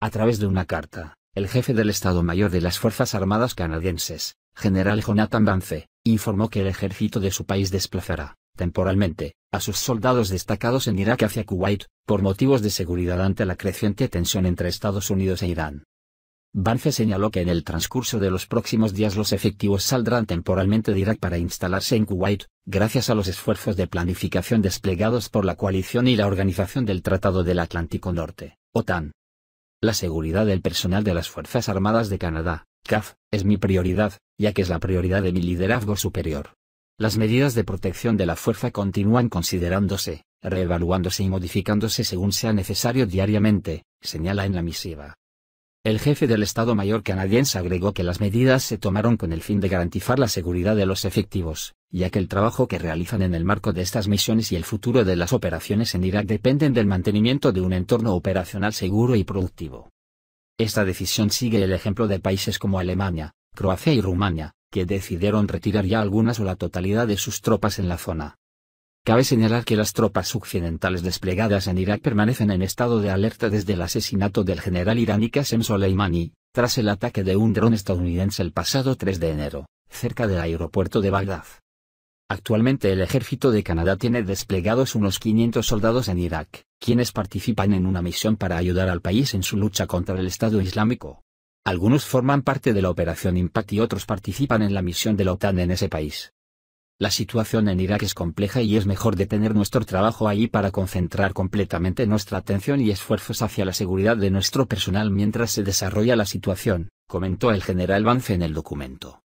A través de una carta, el jefe del Estado Mayor de las Fuerzas Armadas canadienses, general Jonathan Banfe, informó que el ejército de su país desplazará, temporalmente, a sus soldados destacados en Irak hacia Kuwait, por motivos de seguridad ante la creciente tensión entre Estados Unidos e Irán. Banfe señaló que en el transcurso de los próximos días los efectivos saldrán temporalmente de Irak para instalarse en Kuwait, gracias a los esfuerzos de planificación desplegados por la coalición y la Organización del Tratado del Atlántico Norte, OTAN. La seguridad del personal de las Fuerzas Armadas de Canadá, CAF, es mi prioridad, ya que es la prioridad de mi liderazgo superior. Las medidas de protección de la fuerza continúan considerándose, reevaluándose y modificándose según sea necesario diariamente, señala en la misiva. El jefe del Estado Mayor canadiense agregó que las medidas se tomaron con el fin de garantizar la seguridad de los efectivos, ya que el trabajo que realizan en el marco de estas misiones y el futuro de las operaciones en Irak dependen del mantenimiento de un entorno operacional seguro y productivo. Esta decisión sigue el ejemplo de países como Alemania, Croacia y Rumania, que decidieron retirar ya algunas o la totalidad de sus tropas en la zona. Cabe señalar que las tropas occidentales desplegadas en Irak permanecen en estado de alerta desde el asesinato del general iraní Qasem Soleimani, tras el ataque de un dron estadounidense el pasado 3 de enero, cerca del aeropuerto de Bagdad. Actualmente el ejército de Canadá tiene desplegados unos 500 soldados en Irak, quienes participan en una misión para ayudar al país en su lucha contra el Estado Islámico. Algunos forman parte de la Operación Impact y otros participan en la misión de la OTAN en ese país. La situación en Irak es compleja y es mejor detener nuestro trabajo allí para concentrar completamente nuestra atención y esfuerzos hacia la seguridad de nuestro personal mientras se desarrolla la situación, comentó el general Vance en el documento.